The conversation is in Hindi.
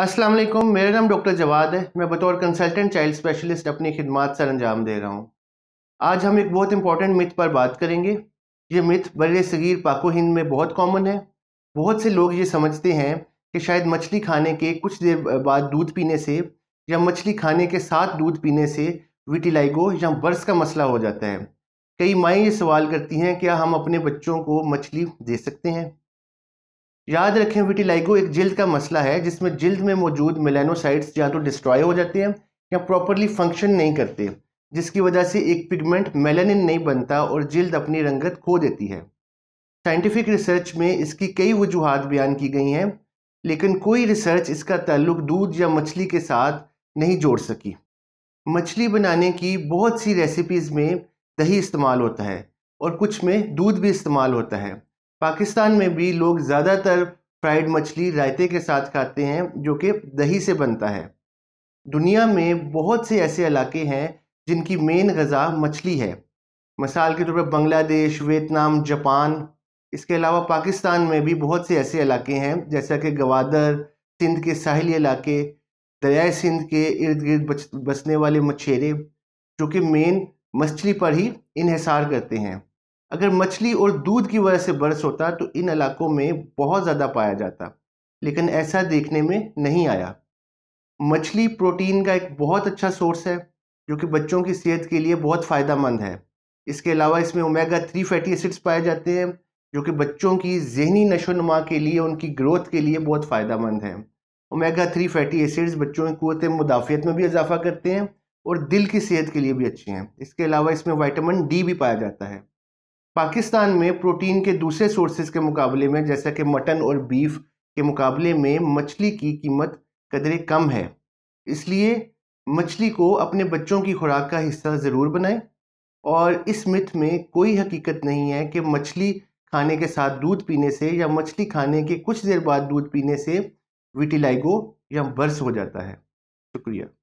अस्सलाम वालेकुम मेरा नाम डॉक्टर जवाद है मैं बतौर कंसल्टेंट चाइल्ड स्पेशलिस्ट अपनी खिदमत सर अंजाम दे रहा हूँ आज हम एक बहुत इंपॉर्टेंट मिथ पर बात करेंगे ये मिथ बड़े सगीर पाको हिंद में बहुत कॉमन है बहुत से लोग ये समझते हैं कि शायद मछली खाने के कुछ देर बाद दूध पीने से या मछली खाने के साथ दूध पीने से विटिलाइगो या बर्स का मसला हो जाता है कई माएँ ये सवाल करती हैं क्या हम अपने बच्चों को मछली दे सकते हैं याद रखें विटिलाइगो एक जिल्द का मसला है जिसमें जिल्द में मौजूद मिलेनोसाइट्स या तो डिस्ट्रॉय हो जाते हैं या प्रॉपरली फंक्शन नहीं करते जिसकी वजह से एक पिगमेंट मेलानिन नहीं बनता और जिल्द अपनी रंगत खो देती है साइंटिफिक रिसर्च में इसकी कई वजूहत बयान की गई हैं लेकिन कोई रिसर्च इसका ताल्लुक दूध या मछली के साथ नहीं जोड़ सकी मछली बनाने की बहुत सी रेसिपीज़ में दही इस्तेमाल होता है और कुछ में दूध भी इस्तेमाल होता है पाकिस्तान में भी लोग ज़्यादातर फ्राइड मछली रायते के साथ खाते हैं जो कि दही से बनता है दुनिया में बहुत से ऐसे इलाके हैं जिनकी मेन गज़ा मछली है मिसाल के तौर पर बांग्लादेश वियतनाम जापान इसके अलावा पाकिस्तान में भी बहुत से ऐसे इलाके हैं जैसा कि गवादर सिंध के साहिली इलाके दरियाए सिंध के इर्द गिर्द बसने वाले मछेरे जो कि मेन मछली पर ही इन्हसार करते हैं अगर मछली और दूध की वजह से बर्स होता तो इन इलाकों में बहुत ज़्यादा पाया जाता लेकिन ऐसा देखने में नहीं आया मछली प्रोटीन का एक बहुत अच्छा सोर्स है जो कि बच्चों की सेहत के लिए बहुत फ़ायदेमंद है इसके अलावा इसमें ओमेगा थ्री फैटी एसिड्स पाए जाते हैं जो कि बच्चों की जहनी नशोनुमा के लिए उनकी ग्रोथ के लिए बहुत फ़ायदेमंद है ओमेगा थ्री फैटी एसिड्स बच्चों की कुत मुदाफ़ियत में भी इजाफा करते हैं और दिल की सेहत के लिए भी अच्छे हैं इसके अलावा इसमें वाइटामिन डी भी पाया जाता है पाकिस्तान में प्रोटीन के दूसरे सोर्सेज के मुकाबले में जैसा कि मटन और बीफ के मुकाबले में मछली की कीमत कदरे कम है इसलिए मछली को अपने बच्चों की खुराक का हिस्सा ज़रूर बनाएं और इस मिथ में कोई हकीकत नहीं है कि मछली खाने के साथ दूध पीने से या मछली खाने के कुछ देर बाद दूध पीने से विटिलाइगो या बर्स हो जाता है शुक्रिया